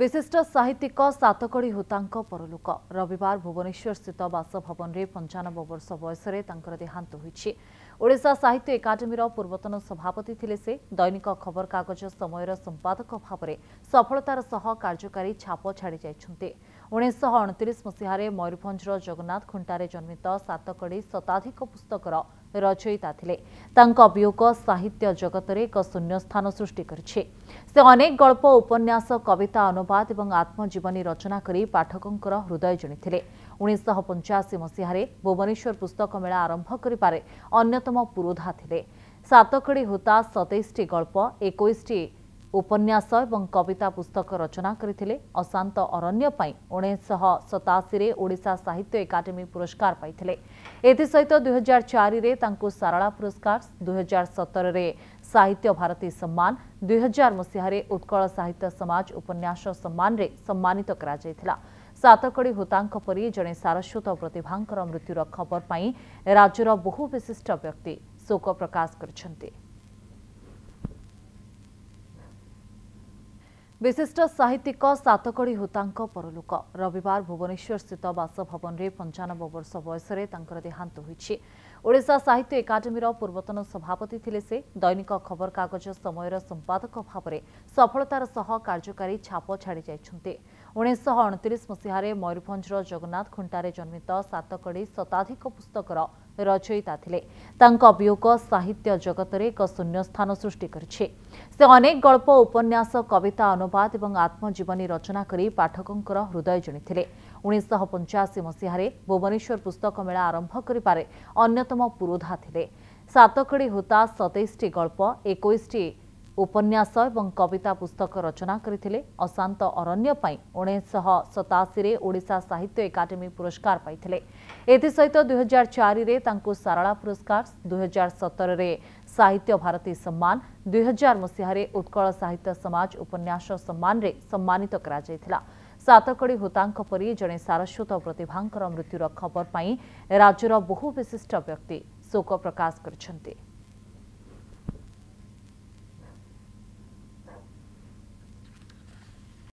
ବିଶିଷ୍ଟ ସାହିତ୍ୟିକ ସାତକଡ଼ି ହୁତାଙ୍କ ପରଲୋକ ରବିବାର ଭୁବନେଶ୍ୱରସ୍ଥିତ ବାସଭବନରେ ପଞ୍ଚାନବେ ବର୍ଷ ବୟସରେ ତାଙ୍କର ଦେହାନ୍ତ ହୋଇଛି ଓଡ଼ିଶା ସାହିତ୍ୟ ଏକାଡେମୀର ପୂର୍ବତନ ସଭାପତି ଥିଲେ ସେ ଦୈନିକ ଖବରକାଗଜ ସମୟର ସମ୍ପାଦକ ଭାବରେ ସଫଳତାର ସହ କାର୍ଯ୍ୟକାରୀ ଛାପ ଛାଡ଼ିଯାଇଛନ୍ତି ଉଣେଇଶହ ଅଣତିରିଶ ମସିହାରେ ମୟୂରଭଞ୍ଜର ଜଗନ୍ନାଥ ଖୁଣ୍ଟାରେ ଜନ୍ମିତ ସାତକଡ଼ି ଶତାଧିକ ପୁସ୍ତକର ରଚୟିତା ଥିଲେ ତାଙ୍କ ବିୟୋଗ ସାହିତ୍ୟ ଜଗତରେ ଏକ ଶୂନ୍ୟସ୍ଥାନ ସୃଷ୍ଟି କରିଛି ସେ ଅନେକ ଗଳ୍ପ ଉପନ୍ୟାସ କବିତା ଅନୁବାଦ ଏବଂ ଆତ୍ମଜୀବନୀ ରଚନା କରି ପାଠକଙ୍କର ହୃଦୟ ଜିଣିଥିଲେ ଉଣେଇଶହ ପଞ୍ଚାଅଶୀ ମସିହାରେ ଭୁବନେଶ୍ୱର ପୁସ୍ତକ ମେଳା ଆରମ୍ଭ କରିବାରେ ଅନ୍ୟତମ ପୁରୋଧା ଥିଲେ ସାତକଡ଼ି ହୁତା ସତେଇଶଟି ଗଳ୍ପ ଏକୋଇଶଟି ଉପନ୍ୟାସ ଏବଂ କବିତା ପୁସ୍ତକ ରଚନା କରିଥିଲେ ଅଶାନ୍ତ ଅରଣ୍ୟ ପାଇଁ ଉଣେଇଶହ ସତାଅଶୀରେ ଓଡ଼ିଶା ସାହିତ୍ୟ ଏକାଡେମୀ ପୁରସ୍କାର ପାଇଥିଲେ ଏଥିସହିତ ଦୁଇହଜାର ଚାରିରେ ତାଙ୍କୁ ସାରଳା ପୁରସ୍କାର ଦୁଇହଜାର ସତରରେ ସାହିତ୍ୟ ଭାରତୀ ସମ୍ମାନ ଦୁଇହଜାର ମସିହାରେ ଉତ୍କଳ ସାହିତ୍ୟ ସମାଜ ଉପନ୍ୟାସ ସମ୍ମାନରେ ସମ୍ମାନିତ କରାଯାଇଥିଲା ସାତକଡ଼ି ହୋତାଙ୍କ ପରି ଜଣେ ସାରସ୍ୱତ ପ୍ରତିଭାଙ୍କର ମୃତ୍ୟୁର ଖବର ପାଇଁ ରାଜ୍ୟର ବହୁ ବିଶିଷ୍ଟ ବ୍ୟକ୍ତି ଶୋକ ପ୍ରକାଶ କରିଛନ୍ତି ବିଶିଷ୍ଟ ସାହିତ୍ୟିକ ସାତକଡ଼ି ହୁତାଙ୍କ ପରଲୋକ ରବିବାର ଭୁବନେଶ୍ୱରସ୍ଥିତ ବାସଭବନରେ ପଞ୍ଚାନବେ ବର୍ଷ ବୟସରେ ତାଙ୍କର ଦେହାନ୍ତ ହୋଇଛି ଓଡ଼ିଶା ସାହିତ୍ୟ ଏକାଡେମୀର ପୂର୍ବତନ ସଭାପତି ଥିଲେ ସେ ଦୈନିକ ଖବରକାଗଜ ସମୟର ସମ୍ପାଦକ ଭାବରେ ସଫଳତାର ସହ କାର୍ଯ୍ୟକାରୀ ଛାପ ଛାଡ଼ି ଯାଇଛନ୍ତି ଉଣେଇଶହ ଅଣତିରିଶ ମସିହାରେ ମୟୂରଭଞ୍ଜର ଜଗନ୍ନାଥ ଖୁଣ୍ଟାରେ ଜନ୍ମିତ ସାତକଡ଼ି ଶତାଧିକ ପୁସ୍ତକର ରଚୟିତା ଥିଲେ ତାଙ୍କ ବିୟୋଗ ସାହିତ୍ୟ ଜଗତରେ ଏକ ଶୂନ୍ୟସ୍ଥାନ ସୃଷ୍ଟି କରିଛି ସେ ଅନେକ ଗଳ୍ପ ଉପନ୍ୟାସ କବିତା ଅନୁବାଦ ଏବଂ ଆତ୍ମଜୀବନୀ ରଚନା କରି ପାଠକଙ୍କର ହୃଦୟ ଜିଣିଥିଲେ ଉଣେଇଶହ ପଞ୍ଚାଅଶୀ ମସିହାରେ ଭୁବନେଶ୍ୱର ପୁସ୍ତକ ମେଳା ଆରମ୍ଭ କରିବାରେ ଅନ୍ୟତମ ପୁରୋଧା ଥିଲେ ସାତକଡ଼ି ହୁତା ସତେଇଶଟି ଗଳ୍ପ ଏକୋଇଶଟି ଉପନ୍ୟାସ ଏବଂ କବିତା ପୁସ୍ତକ ରଚନା କରିଥିଲେ ଅଶାନ୍ତ ଅରଣ୍ୟ ପାଇଁ ଉଣେଇଶହ ସତାଅଶୀରେ ଓଡ଼ିଶା ସାହିତ୍ୟ ଏକାଡେମୀ ପୁରସ୍କାର ପାଇଥିଲେ ଏଥିସହିତ ଦୁଇହଜାର ଚାରିରେ ତାଙ୍କୁ ସାରଳା ପୁରସ୍କାର ଦୁଇହଜାର ସତରରେ ସାହିତ୍ୟ ଭାରତୀ ସମ୍ମାନ ଦୁଇହଜାର ମସିହାରେ ଉତ୍କଳ ସାହିତ୍ୟ ସମାଜ ଉପନ୍ୟାସ ସମ୍ମାନରେ ସମ୍ମାନିତ କରାଯାଇଥିଲା ସାତକଡ଼ି ହୋତାଙ୍କ ପରି ଜଣେ ସାରସ୍ୱତ ପ୍ରତିଭାଙ୍କର ମୃତ୍ୟୁର ଖବର ପାଇଁ ରାଜ୍ୟର ବହୁ ବିଶିଷ୍ଟ ବ୍ୟକ୍ତି ଶୋକ ପ୍ରକାଶ କରିଛନ୍ତି